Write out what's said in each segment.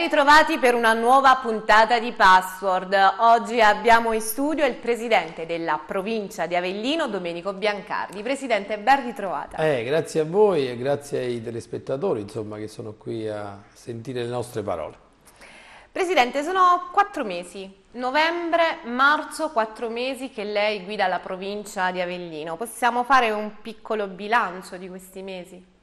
ritrovati per una nuova puntata di Password. Oggi abbiamo in studio il presidente della provincia di Avellino, Domenico Biancardi. Presidente, ben ritrovata. Eh, grazie a voi e grazie ai telespettatori insomma, che sono qui a sentire le nostre parole. Presidente, sono quattro mesi, novembre, marzo, quattro mesi che lei guida la provincia di Avellino. Possiamo fare un piccolo bilancio di questi mesi?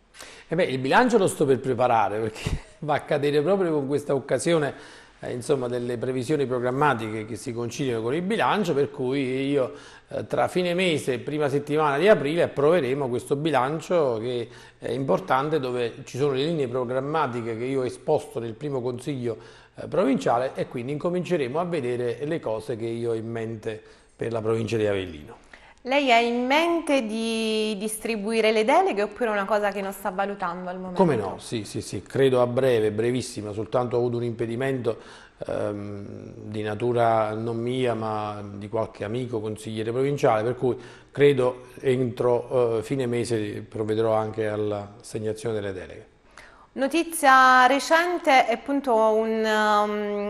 Eh beh, il bilancio lo sto per preparare perché va a cadere proprio con questa occasione eh, insomma, delle previsioni programmatiche che si conciliano con il bilancio, per cui io eh, tra fine mese e prima settimana di aprile approveremo questo bilancio che è importante dove ci sono le linee programmatiche che io ho esposto nel primo consiglio eh, provinciale e quindi incominceremo a vedere le cose che io ho in mente per la provincia di Avellino. Lei ha in mente di distribuire le deleghe oppure è una cosa che non sta valutando al momento? Come no, sì, sì, sì, credo a breve, brevissima, soltanto ho avuto un impedimento ehm, di natura non mia ma di qualche amico consigliere provinciale, per cui credo entro eh, fine mese provvederò anche all'assegnazione delle deleghe. Notizia recente è appunto um,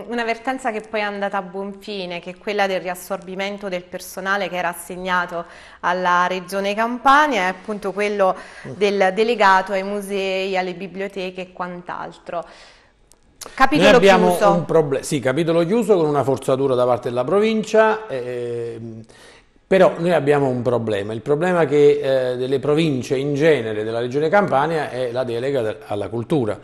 un'avvertenza um, una che poi è andata a buon fine, che è quella del riassorbimento del personale che era assegnato alla Regione Campania e appunto quello mm. del delegato ai musei, alle biblioteche e quant'altro. Capitolo Noi abbiamo chiuso. Un sì, capitolo chiuso con una forzatura da parte della provincia. Eh, però noi abbiamo un problema, il problema che eh, delle province in genere della regione Campania è la delega alla cultura.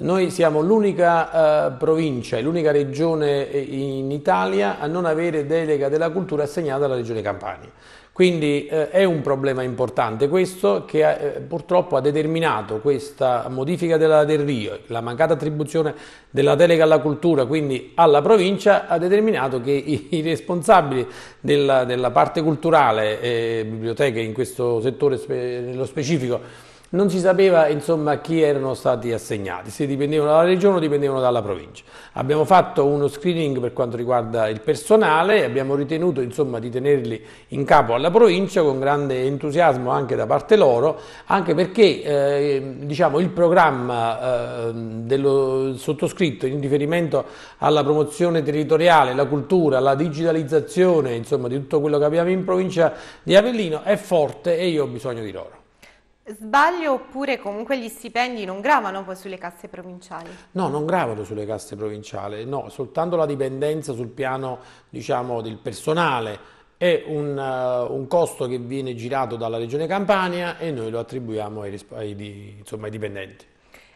Noi siamo l'unica eh, provincia e l'unica regione eh, in Italia a non avere delega della cultura assegnata alla regione Campania. Quindi eh, è un problema importante questo che ha, eh, purtroppo ha determinato questa modifica della del Rio, la mancata attribuzione della delega alla cultura, quindi alla provincia, ha determinato che i, i responsabili della, della, parte culturale, eh, biblioteche in questo settore spe, nello specifico, non si sapeva insomma, chi erano stati assegnati, se dipendevano dalla regione o dipendevano dalla provincia. Abbiamo fatto uno screening per quanto riguarda il personale, abbiamo ritenuto insomma, di tenerli in capo alla provincia con grande entusiasmo anche da parte loro, anche perché eh, diciamo, il programma eh, dello sottoscritto in riferimento alla promozione territoriale, la cultura, la digitalizzazione, insomma, di tutto quello che abbiamo in provincia di Avellino è forte e io ho bisogno di loro. Sbaglio oppure comunque gli stipendi non gravano poi sulle casse provinciali? No, non gravano sulle casse provinciali, no, soltanto la dipendenza sul piano diciamo, del personale è un, uh, un, costo che viene girato dalla Regione Campania e noi lo attribuiamo ai, ai, insomma, ai dipendenti.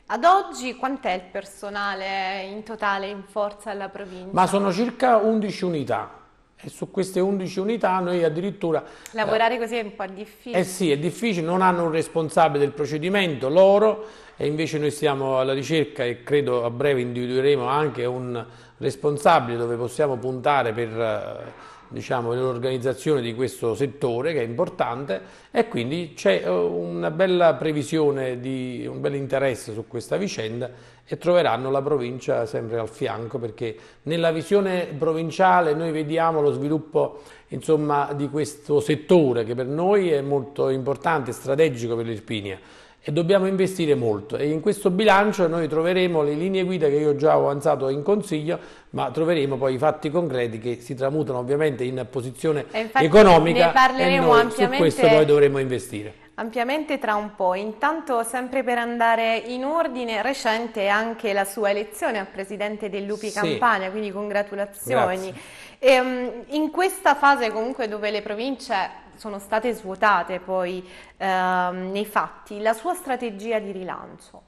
Ad oggi quant'è il personale in totale in forza alla provincia? Ma sono circa 11 unità e su queste 11 unità noi addirittura... Lavorare eh, così è un po' difficile. Eh sì, è difficile, non hanno un responsabile del procedimento, loro, e invece noi stiamo alla ricerca e credo a breve individueremo anche un responsabile dove possiamo puntare per eh, diciamo, l'organizzazione di questo settore che è importante e quindi c'è eh, una bella previsione, di, un bel interesse su questa vicenda e troveranno la provincia sempre al fianco perché nella visione provinciale noi vediamo lo sviluppo insomma, di questo settore che per noi è molto importante, strategico per l'Irpinia e dobbiamo investire molto e in questo bilancio noi troveremo le linee guida che io già ho avanzato in consiglio ma troveremo poi i fatti concreti che si tramutano ovviamente in posizione economica e noi su questo poi dovremo investire. Ampiamente tra un po', intanto sempre per andare in ordine, recente è anche la sua elezione a presidente del Lupi sì. Campania, quindi congratulazioni. E, um, ehm, in questa fase comunque dove le province sono state svuotate poi uh, nei fatti, la sua strategia di rilancio?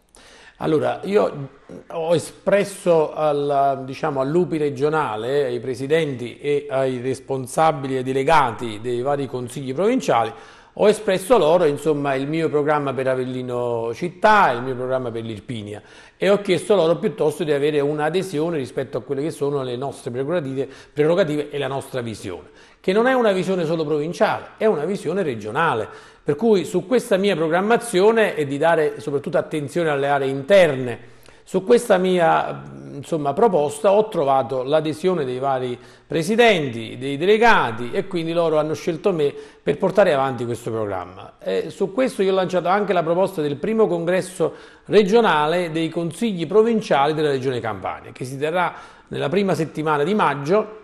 Allora, io ho espresso al, diciamo, al Lupi regionale, ai presidenti e ai responsabili e delegati dei vari consigli provinciali ho espresso loro insomma, il mio programma per Avellino Città, il mio programma per l'Irpinia e ho chiesto loro piuttosto di avere un'adesione rispetto a quelle che sono le nostre prerogative, prerogative e la nostra visione, che non è una visione solo provinciale, è una visione regionale. Per cui su questa mia programmazione è di dare soprattutto attenzione alle aree interne, su questa mia insomma, proposta ho trovato l'adesione dei vari presidenti, dei delegati e quindi loro hanno scelto me per portare avanti questo programma. E su questo io ho lanciato anche la proposta del primo congresso regionale dei consigli provinciali della regione Campania che si terrà nella prima settimana di maggio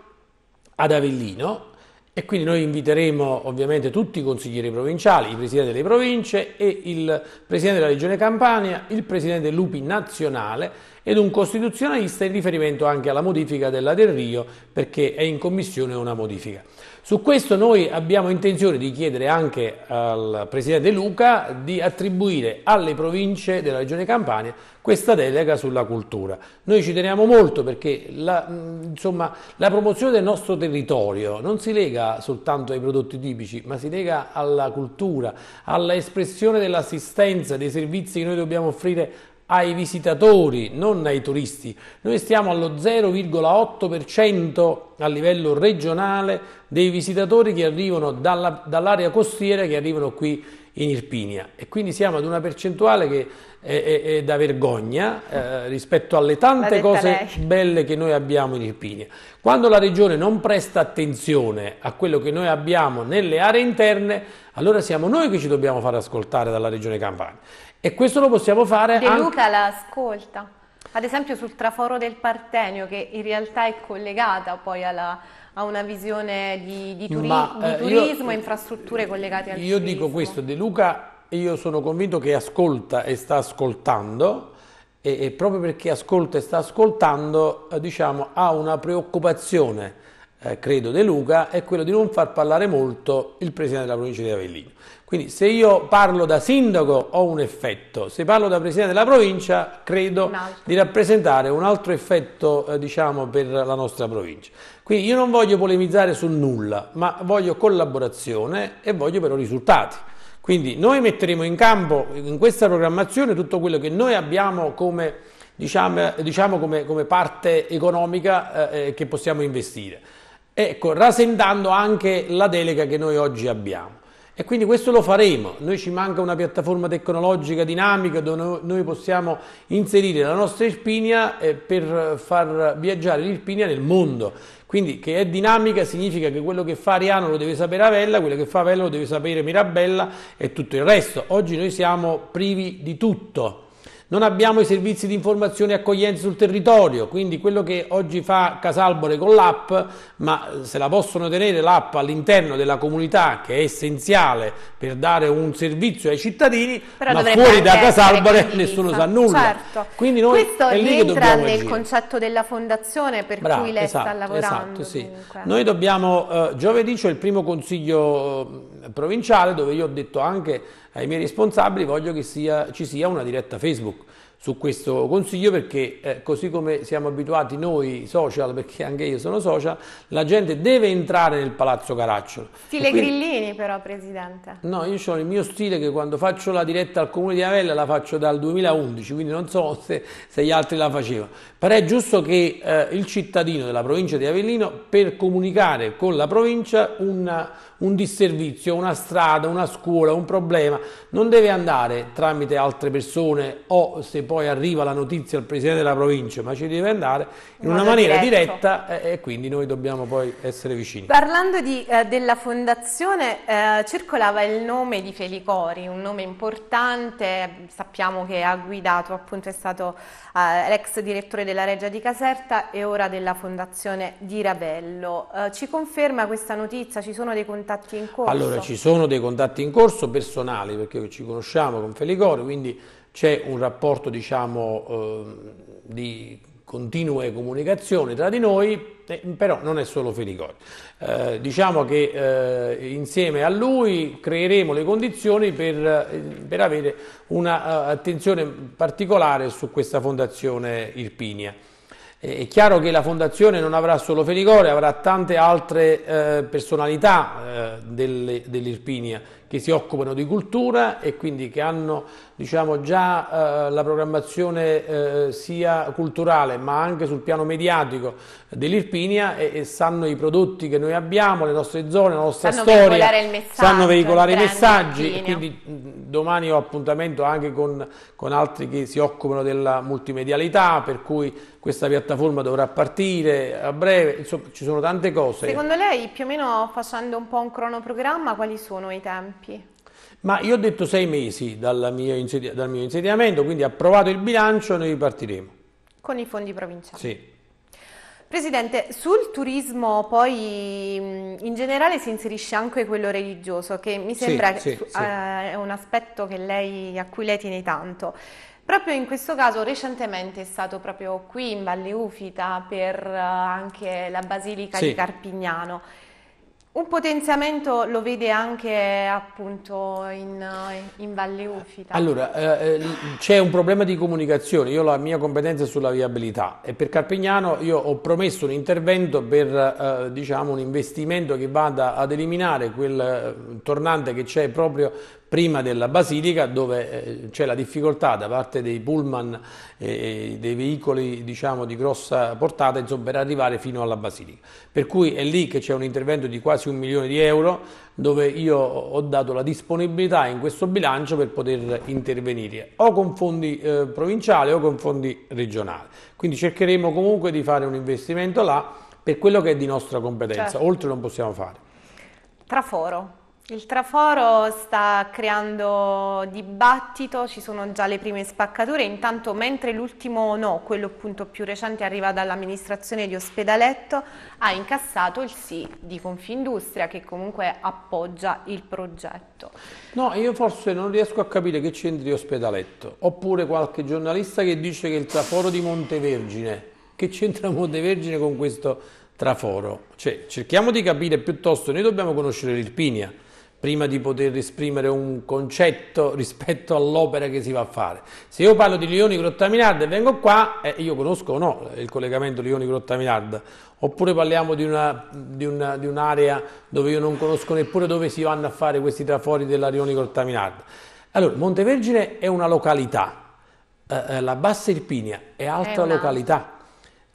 ad Avellino e quindi noi inviteremo ovviamente tutti i consiglieri provinciali, i presidenti delle province e il presidente della Regione Campania, il presidente Lupi nazionale ed un costituzionalista in riferimento anche alla modifica della Del Rio perché è in commissione una modifica. Su questo noi abbiamo intenzione di chiedere anche al Presidente Luca di attribuire alle province della Regione Campania questa delega sulla cultura. Noi ci teniamo molto perché la, insomma, la promozione del nostro territorio non si lega soltanto ai prodotti tipici, ma si lega alla cultura, all'espressione dell'assistenza, dei servizi che noi dobbiamo offrire ai visitatori, non ai turisti. Noi stiamo allo 0,8% a livello regionale dei visitatori che arrivano dall'area costiera, che arrivano qui in Irpinia e quindi siamo ad una percentuale che è, è, è da vergogna eh, rispetto alle tante cose lei. belle che noi abbiamo in Irpinia. Quando la regione non presta attenzione a quello che noi abbiamo nelle aree interne, allora siamo noi che ci dobbiamo far ascoltare dalla regione Campania e questo lo possiamo fare De Luca anche... la ascolta. Ad esempio sul traforo del Partenio che in realtà è collegata poi alla ha una visione di, di, turi- Ma, di eh, turismo e infrastrutture collegate al io Io dico questo, De Luca io sono convinto che ascolta e sta ascoltando e, e proprio perché ascolta e sta ascoltando eh, diciamo, ha una preoccupazione eh, credo De Luca, è quello di non far parlare molto il presidente della provincia di Avellino. Quindi se io parlo da sindaco ho un effetto, se parlo da presidente della provincia credo di rappresentare un altro effetto eh, diciamo, per la nostra provincia. Quindi io non voglio polemizzare su nulla, ma voglio collaborazione e voglio però risultati. Quindi noi metteremo in campo in questa programmazione tutto quello che noi abbiamo come, diciamo, diciamo come, come parte economica eh, eh che possiamo investire. Ecco, rasentando anche la delega che noi oggi abbiamo. E quindi questo lo faremo. Noi ci manca una piattaforma tecnologica dinamica dove noi possiamo inserire la nostra Irpinia eh, per far viaggiare l'Irpinia nel mondo. Quindi che è dinamica significa che quello che fa Ariano lo deve sapere Avella, quello che fa Avella lo deve sapere Mirabella e tutto il resto. Oggi noi siamo privi di tutto non abbiamo i servizi di informazione e accoglienza sul territorio, quindi quello che oggi fa Casalbore con l'app, ma eh, se la possono tenere l'app all'interno della comunità che è essenziale per dare un servizio ai cittadini, Però ma fuori da Casalbore nessuno sa nulla. Certo. Quindi noi Questo è rientra nel agire. concetto della fondazione per Bravo, cui lei esatto, sta esatto, lavorando. Esatto, sì. Noi dobbiamo, eh, giovedì c'è il primo consiglio provinciale dove io ho detto anche ai miei responsabili voglio che sia, ci sia una diretta Facebook su questo consiglio perché eh, così come siamo abituati noi social, perché anche io sono social, la gente deve entrare nel Palazzo Caracciolo. Stile quindi... grillini però, Presidente. No, io ho il mio stile che quando faccio la diretta al Comune di Avella la faccio dal 2011, quindi non so se, se gli altri la facevano. Però è giusto che eh, il cittadino della provincia di Avellino per comunicare con la provincia una, un disservizio, una strada, una scuola, un problema, non deve andare tramite altre persone o se può poi arriva la notizia al presidente della provincia, ma ci deve andare in una maniera diretta e, eh, e quindi noi dobbiamo poi essere vicini. Parlando di, eh, della fondazione, eh, circolava il nome di Felicori, un nome importante, sappiamo che ha guidato, appunto è stato eh, l'ex direttore della Regia di Caserta e ora della fondazione di Ravello. Eh, ci conferma questa notizia? Ci sono dei contatti in corso? Allora, ci sono dei contatti in corso personali, perché ci conosciamo con Felicori, quindi c'è un rapporto diciamo, eh, di continue comunicazioni tra di noi, eh, però non è solo Filigori. Eh, diciamo che eh, insieme a lui creeremo le condizioni per, eh, per avere un'attenzione eh, particolare su questa fondazione Irpinia. È chiaro che la Fondazione non avrà solo Feligore, avrà tante altre eh, personalità eh, dell'Irpinia che si occupano di cultura e quindi che hanno diciamo, già eh, la programmazione eh, sia culturale ma anche sul piano mediatico dell'Irpinia e, e, sanno i prodotti che noi abbiamo, le nostre zone, la nostra sanno storia, veicolare sanno veicolare i messaggi e quindi domani ho appuntamento anche con, con altri che si occupano della multimedialità per cui questa piattaforma dovrà partire a breve, insomma ci sono tante cose. Secondo lei più o meno facendo un po' un cronoprogramma quali sono i tempi? Ma io ho detto sei mesi mio insedia, dal mio insediamento, quindi approvato il bilancio noi partiremo. Con i fondi provinciali? Sì. Presidente, sul turismo poi in generale si inserisce anche quello religioso che mi sembra sì, sì, su, sì. Uh, è un aspetto lei, a cui lei tiene tanto. Proprio in questo caso recentemente è stato proprio qui in Valle Ufita per eh, anche la Basilica sì. di Carpignano. Un potenziamento lo vede anche appunto in, in Valle Ufita? Allora, eh, eh c'è un problema di comunicazione, io la mia competenza è sulla viabilità e per Carpignano io ho promesso un intervento per eh, diciamo, un investimento che vada ad eliminare quel eh, tornante che c'è proprio prima della Basilica dove eh, c'è la difficoltà da parte dei pullman e dei veicoli diciamo, di grossa portata insomma, per arrivare fino alla Basilica. Per cui è lì che c'è un intervento di quasi un milione di euro dove io ho dato la disponibilità in questo bilancio per poter intervenire o con fondi eh, provinciali o con fondi regionali. Quindi cercheremo comunque di fare un investimento là per quello che è di nostra competenza, certo. oltre non possiamo fare. Traforo, il traforo sta creando dibattito, ci sono già le prime spaccature, intanto mentre l'ultimo no, quello appunto più recente arriva dall'amministrazione di Ospedaletto, ha incassato il sì di Confindustria che comunque appoggia il progetto. No, io forse non riesco a capire che c'entri Ospedaletto, oppure qualche giornalista che dice che il traforo di Montevergine, che c'entra Montevergine con questo traforo? Cioè, cerchiamo di capire piuttosto, noi dobbiamo conoscere l'Irpinia, prima di poter esprimere un concetto rispetto all'opera che si va a fare. Se io parlo di Lioni-Grottaminarda e vengo qua, eh, io conosco o no il collegamento Lioni-Grottaminarda, oppure parliamo di, una, di, una, di, un'area dove io non conosco neppure dove si vanno a fare questi trafori della Lioni-Grottaminarda. Allora, Montevergine è una località, eh, eh la Bassa Irpinia è altra è una... località.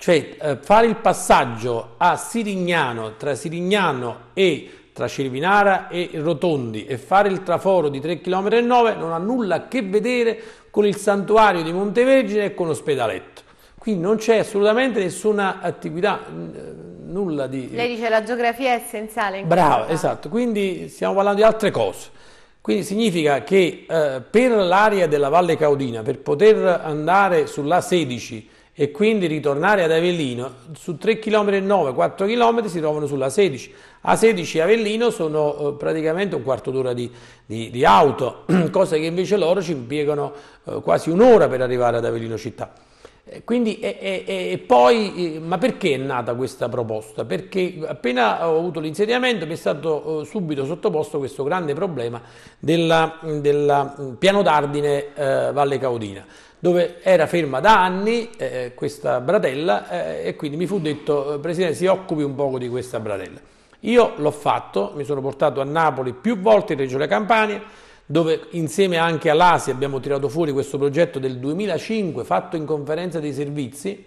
Cioè eh, fare il passaggio a Sirignano, tra Sirignano e tra Cervinara e Rotondi e fare il traforo di 3,9 km non ha nulla a che vedere con il santuario di Montevergine e con l'ospedaletto. Quindi non c'è assolutamente nessuna attività, eh, nulla di... Eh, Lei dice la geografia è essenziale. Bravo, esatto, quindi stiamo parlando di altre cose. Quindi significa che eh, per l'area della Valle Caudina, per poter andare sull'A16 e quindi ritornare ad Avellino su 3 km e 9, 4 km si trovano sulla 16. A 16 Avellino sono eh, praticamente un quarto d'ora di, di, di, auto, cosa che invece loro ci impiegano eh, quasi un'ora per arrivare ad Avellino città. quindi, e, e, e poi, eh, ma perché è nata questa proposta? Perché appena ho avuto l'insediamento mi è stato eh, subito sottoposto questo grande problema del mm, piano d'ardine eh, Valle Caudina dove era ferma da anni eh, questa bratella eh, e quindi mi fu detto eh, Presidente si occupi un poco di questa bratella. Io l'ho fatto, mi sono portato a Napoli più volte in Regione Campania, dove insieme anche all'ASI abbiamo tirato fuori questo progetto del 2005 fatto in conferenza dei servizi,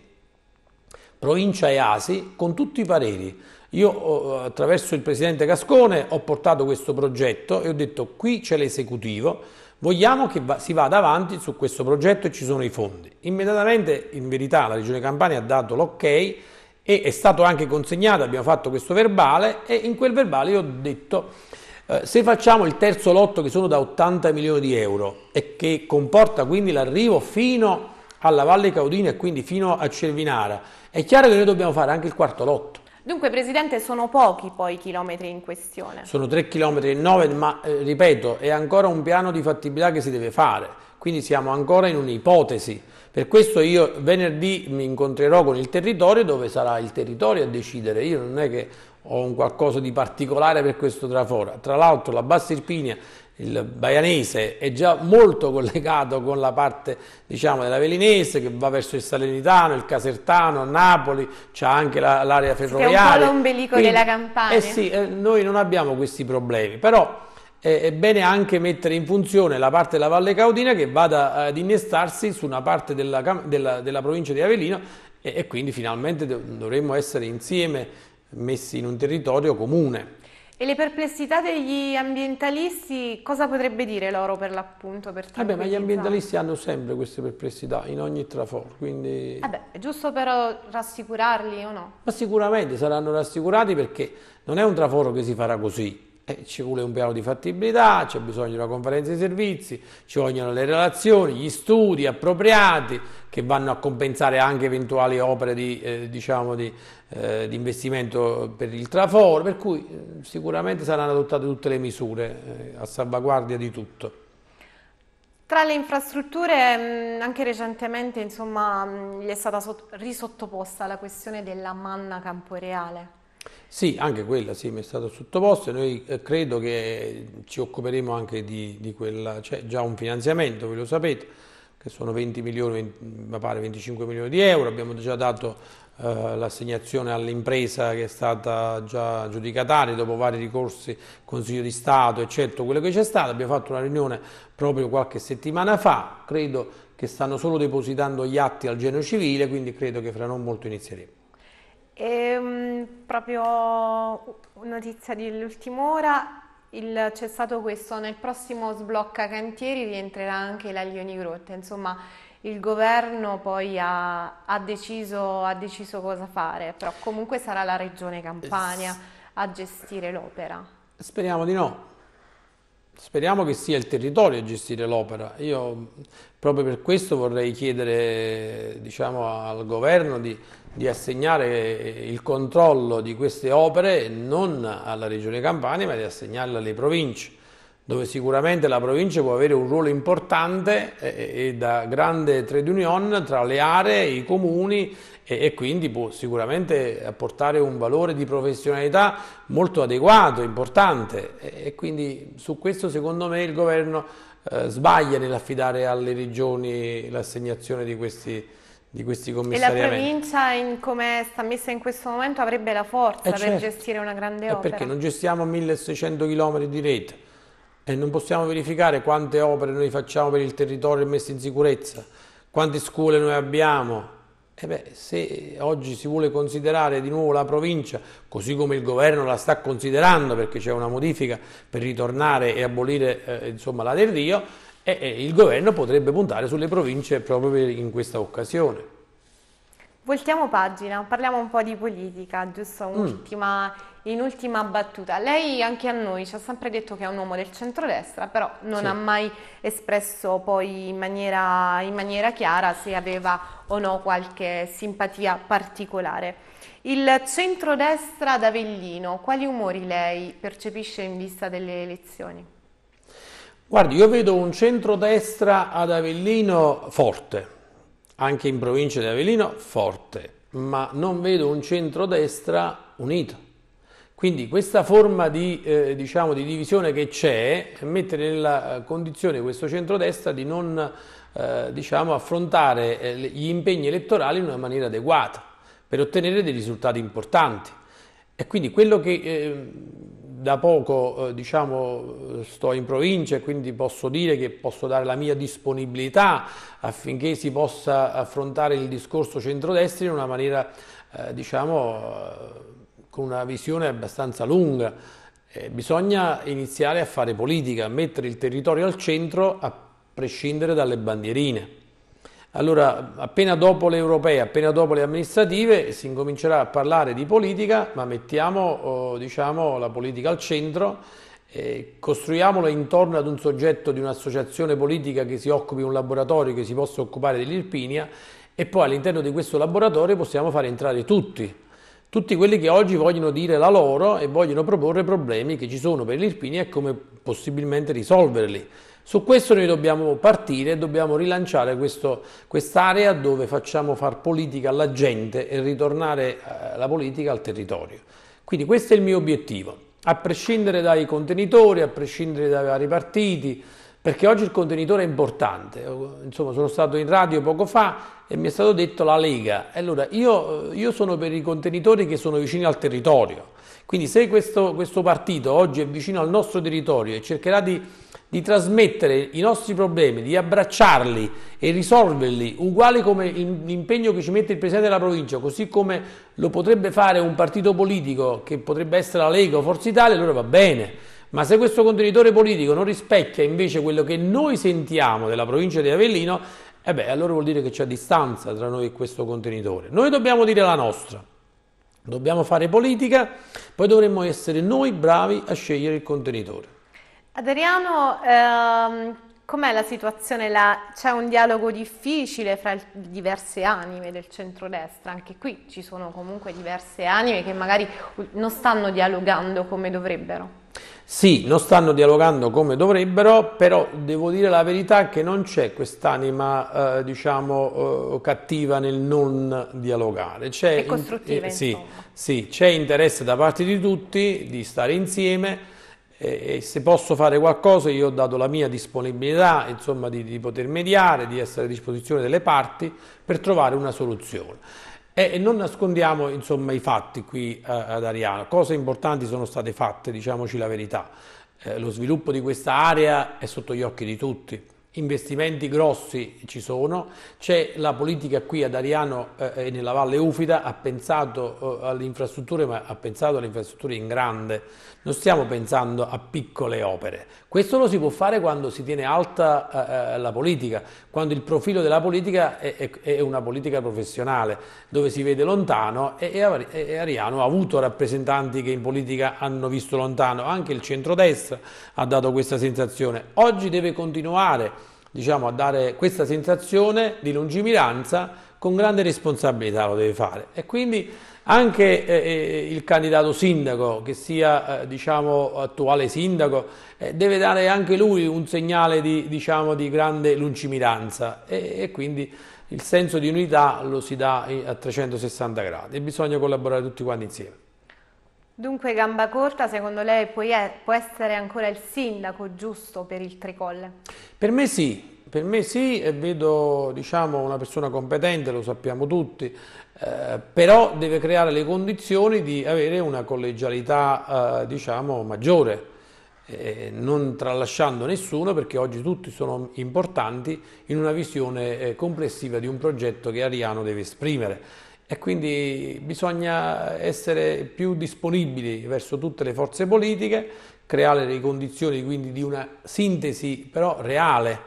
provincia e ASI, con tutti i pareri. Io eh, attraverso il Presidente Cascone ho portato questo progetto e ho detto qui c'è l'esecutivo, Vogliamo che va, si vada avanti su questo progetto e ci sono i fondi. Immediatamente, in verità, la Regione Campania ha dato l'ok e è stato anche consegnato, abbiamo fatto questo verbale e in quel verbale io ho detto eh, se facciamo il terzo lotto che sono da 80 milioni di euro e che comporta quindi l'arrivo fino alla Valle Caudina e quindi fino a Cervinara, è chiaro che noi dobbiamo fare anche il quarto lotto Dunque Presidente sono pochi poi i chilometri in questione. Sono 3 km 9 ma eh, ripeto è ancora un piano di fattibilità che si deve fare quindi siamo ancora in un'ipotesi. Per questo io venerdì mi incontrerò con il territorio dove sarà il territorio a decidere, io non è che ho un qualcosa di particolare per questo trafora. Tra l'altro la Bassa Irpinia il Baianese è già molto collegato con la parte diciamo, della Velinese che va verso il Salernitano, il Casertano, Napoli, c'è anche l'area la, ferroviaria. È un po' l'ombelico della campagna. Eh sì, eh, noi non abbiamo questi problemi, però è bene anche mettere in funzione la parte della Valle Caudina che vada ad innestarsi su una parte della, della, della provincia di Avellino e, e quindi finalmente dovremmo essere insieme messi in un territorio comune. E le perplessità degli ambientalisti cosa potrebbe dire loro per l'appunto? Per Vabbè, ma gli ambientalisti hanno sempre queste perplessità in ogni traforo, quindi... Vabbè, è giusto però rassicurarli o no? Ma sicuramente saranno rassicurati perché non è un traforo che si farà così, eh, ci vuole un piano di fattibilità, c'è bisogno di una conferenza di servizi, ci vogliono le relazioni, gli studi appropriati che vanno a compensare anche eventuali opere di, eh, diciamo di, eh, di investimento per il traforo, per cui eh, sicuramente saranno adottate tutte le misure eh, a salvaguardia di tutto. Tra le infrastrutture, mm, anche recentemente, insomma, mm, gli è stata risottoposta la questione della manna Camporeale. Sì, anche quella sì, mi è stata sottoposta e noi eh, credo che ci occuperemo anche di, di quella, c'è cioè già un finanziamento, ve lo sapete, che sono 20 milioni, mi pare 25 milioni di euro, abbiamo già dato eh, l'assegnazione all'impresa che è stata già giudicataria dopo vari ricorsi, Consiglio di Stato, eccetera, quello che c'è stato, abbiamo fatto una riunione proprio qualche settimana fa, credo che stanno solo depositando gli atti al genio Civile, quindi credo che fra non molto inizieremo. E, ehm, proprio notizia dell'ultima ora, il, c'è stato questo, nel prossimo sblocca cantieri rientrerà anche la Lioni Grotte, insomma il governo poi ha, ha, deciso, ha, deciso, cosa fare, però comunque sarà la regione Campania a gestire l'opera. Speriamo di no. Speriamo che sia il territorio a gestire l'opera. Io proprio per questo vorrei chiedere diciamo, al governo di, di assegnare il controllo di queste opere non alla Regione Campania ma di assegnarle alle province dove sicuramente la provincia può avere un ruolo importante e, da grande trade union tra le aree, i comuni e, quindi può sicuramente apportare un valore di professionalità molto adeguato, importante e, quindi su questo secondo me il governo eh, sbaglia nell'affidare alle regioni l'assegnazione di questi di questi commissariamenti. E la provincia, in come sta messa in questo momento, avrebbe la forza eh per certo. gestire una grande opera. Eh perché non gestiamo 1600 km di rete e non possiamo verificare quante opere noi facciamo per il territorio messe in sicurezza, quante scuole noi abbiamo. E beh, se oggi si vuole considerare di nuovo la provincia, così come il governo la sta considerando, perché c'è una modifica per ritornare e abolire eh, insomma, la del Rio, e, e il governo potrebbe puntare sulle province proprio in questa occasione. Voltiamo pagina, parliamo un po' di politica, giusto? Mm. Ultima, mm. In ultima battuta, lei anche a noi ci ha sempre detto che è un uomo del centrodestra, però non sì. ha mai espresso poi in maniera, in maniera chiara se aveva o no qualche simpatia particolare. Il centrodestra d'Avellino, quali umori lei percepisce in vista delle elezioni? Guardi, io vedo un centrodestra ad Avellino forte, anche in provincia di Avellino forte, ma non vedo un centrodestra unito. Quindi questa forma di, eh, diciamo, di divisione che c'è eh, mette nella eh, condizione questo centrodestra di non eh, diciamo, affrontare eh, gli impegni elettorali in una maniera adeguata per ottenere dei risultati importanti. E quindi quello che eh, da poco eh, diciamo, eh, sto in provincia e quindi posso dire che posso dare la mia disponibilità affinché si possa affrontare il discorso centrodestra in una maniera eh, diciamo, con una visione abbastanza lunga. Eh, bisogna iniziare a fare politica, a mettere il territorio al centro a prescindere dalle bandierine. Allora, appena dopo le europee, appena dopo le amministrative, si incomincerà a parlare di politica, ma mettiamo oh, diciamo, la politica al centro, eh, costruiamola intorno ad un soggetto di un'associazione politica che si occupi di un laboratorio che si possa occupare dell'Irpinia e poi all'interno di questo laboratorio possiamo fare entrare tutti, tutti quelli che oggi vogliono dire la loro e vogliono proporre problemi che ci sono per l'Irpinia e come possibilmente risolverli. Su questo noi dobbiamo partire e dobbiamo rilanciare quest'area quest dove facciamo far politica alla gente e ritornare eh, la politica al territorio. Quindi questo è il mio obiettivo, a prescindere dai contenitori, a prescindere dai vari partiti, perché oggi il contenitore è importante. Insomma, sono stato in radio poco fa e mi è stato detto la Lega. Allora, io, io sono per i contenitori che sono vicini al territorio. Quindi se questo, questo partito oggi è vicino al nostro territorio e cercherà di, di, trasmettere i nostri problemi, di abbracciarli e risolverli, uguale come l'impegno che ci mette il Presidente della provincia, così come lo potrebbe fare un partito politico che potrebbe essere la Lega o Forza Italia, allora va bene. Ma se questo contenitore politico non rispecchia invece quello che noi sentiamo della provincia di Avellino, eh beh, allora vuol dire che c'è distanza tra noi e questo contenitore. Noi dobbiamo dire la nostra. Dobbiamo fare politica, poi dovremmo essere noi bravi a scegliere il contenitore. Adriano, ehm, com'è la situazione? La... C'è un dialogo difficile fra il... diverse anime del centrodestra, anche qui ci sono comunque diverse anime che magari non stanno dialogando come dovrebbero. Sì, non stanno dialogando come dovrebbero, però devo dire la verità che non c'è quest'anima, eh, diciamo, eh, cattiva nel non dialogare. C'è È costruttiva, in, eh, sì, sì, c'è interesse da parte di tutti di stare insieme e, e, se posso fare qualcosa io ho dato la mia disponibilità, insomma, di, di poter mediare, di essere a disposizione delle parti per trovare una soluzione. Eh, e non nascondiamo insomma, i fatti qui eh, ad Ariano, cose importanti sono state fatte, diciamoci la verità. Eh, lo sviluppo di questa area è sotto gli occhi di tutti, investimenti grossi ci sono, c'è la politica qui ad Ariano eh, e eh, nella Valle Ufida, ha pensato eh, alle infrastrutture ma ha pensato alle infrastrutture in grande, non stiamo pensando a piccole opere, questo lo si può fare quando si tiene alta eh, eh la politica, quando il profilo della politica è, è, è, una politica professionale, dove si vede lontano e, e, e, Ariano ha avuto rappresentanti che in politica hanno visto lontano, anche il centrodestra ha dato questa sensazione, oggi deve continuare diciamo, a dare questa sensazione di lungimiranza con grande responsabilità lo deve fare. E quindi anche eh, eh, il candidato sindaco, che sia eh, diciamo, attuale sindaco, eh, deve dare anche lui un segnale di, diciamo, di grande lungimiranza e, e, quindi il senso di unità lo si dà eh, a 360 gradi e bisogna collaborare tutti quanti insieme. Dunque Gamba Corta, secondo lei può essere ancora il sindaco giusto per il Tricolle? Per me sì, per me sì vedo diciamo, una persona competente, lo sappiamo tutti, eh, però deve creare le condizioni di avere una collegialità eh, diciamo, maggiore. Eh, non tralasciando nessuno perché oggi tutti sono importanti in una visione eh, complessiva di un progetto che Ariano deve esprimere e quindi bisogna essere più disponibili verso tutte le forze politiche, creare le condizioni quindi di una sintesi però reale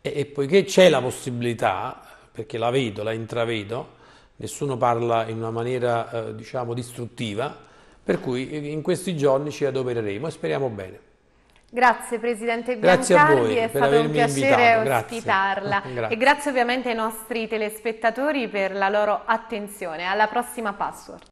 e, e poiché c'è la possibilità, perché la vedo, la intravedo, nessuno parla in una maniera eh, diciamo distruttiva, per cui in questi giorni ci adopereremo e speriamo bene. Grazie Presidente grazie Biancardi, è stato un piacere invitato. ospitarla grazie. e grazie ovviamente ai nostri telespettatori per la loro attenzione. Alla prossima Password.